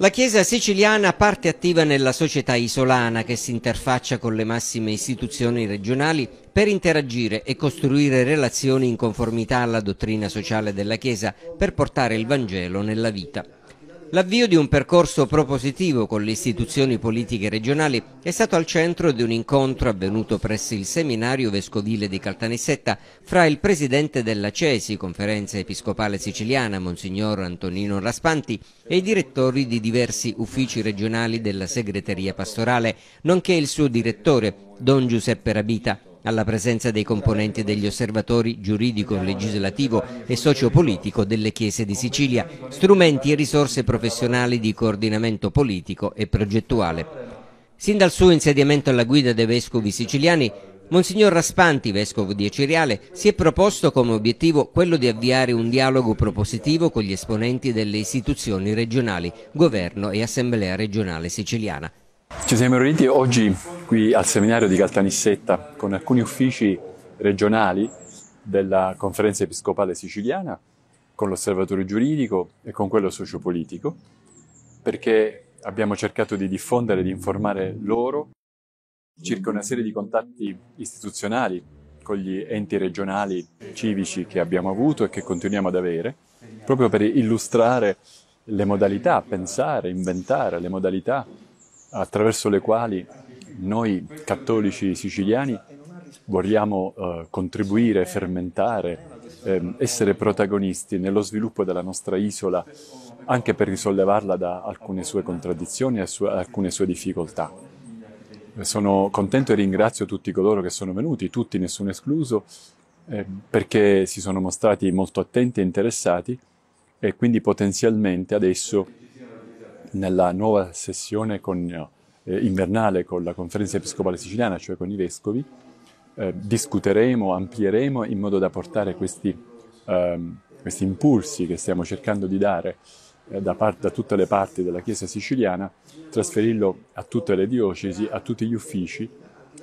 La Chiesa siciliana parte attiva nella società isolana che si interfaccia con le massime istituzioni regionali per interagire e costruire relazioni in conformità alla dottrina sociale della Chiesa per portare il Vangelo nella vita. L'avvio di un percorso propositivo con le istituzioni politiche regionali è stato al centro di un incontro avvenuto presso il seminario vescovile di Caltanissetta fra il presidente della CESI, conferenza episcopale siciliana, Monsignor Antonino Raspanti, e i direttori di diversi uffici regionali della segreteria pastorale, nonché il suo direttore, Don Giuseppe Rabita alla presenza dei componenti degli osservatori giuridico, legislativo e sociopolitico delle Chiese di Sicilia, strumenti e risorse professionali di coordinamento politico e progettuale. Sin dal suo insediamento alla guida dei vescovi siciliani, Monsignor Raspanti, vescovo di Eciriale, si è proposto come obiettivo quello di avviare un dialogo propositivo con gli esponenti delle istituzioni regionali, governo e assemblea regionale siciliana. Ci siamo riuniti oggi qui al seminario di Caltanissetta con alcuni uffici regionali della conferenza episcopale siciliana, con l'osservatorio giuridico e con quello sociopolitico, perché abbiamo cercato di diffondere e di informare loro circa una serie di contatti istituzionali con gli enti regionali civici che abbiamo avuto e che continuiamo ad avere, proprio per illustrare le modalità, pensare, inventare le modalità attraverso le quali noi cattolici siciliani vogliamo eh, contribuire, fermentare, eh, essere protagonisti nello sviluppo della nostra isola, anche per risollevarla da alcune sue contraddizioni e su alcune sue difficoltà. Sono contento e ringrazio tutti coloro che sono venuti, tutti, nessuno escluso, eh, perché si sono mostrati molto attenti e interessati e quindi potenzialmente adesso nella nuova sessione con, eh, eh, invernale con la conferenza episcopale siciliana, cioè con i vescovi, eh, discuteremo, amplieremo in modo da portare questi, ehm, questi impulsi che stiamo cercando di dare eh, da, part- da tutte le parti della Chiesa siciliana, trasferirlo a tutte le diocesi, a tutti gli uffici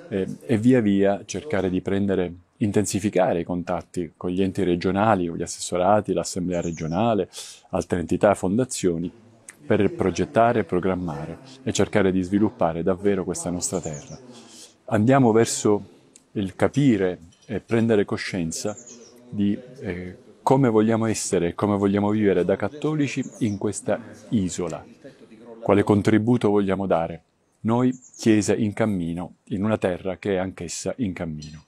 eh, e via via cercare di prendere, intensificare i contatti con gli enti regionali, con gli assessorati, l'assemblea regionale, altre entità, fondazioni per progettare, programmare e cercare di sviluppare davvero questa nostra terra. Andiamo verso il capire e prendere coscienza di eh, come vogliamo essere, e come vogliamo vivere da cattolici in questa isola, quale contributo vogliamo dare noi Chiesa in cammino in una terra che è anch'essa in cammino.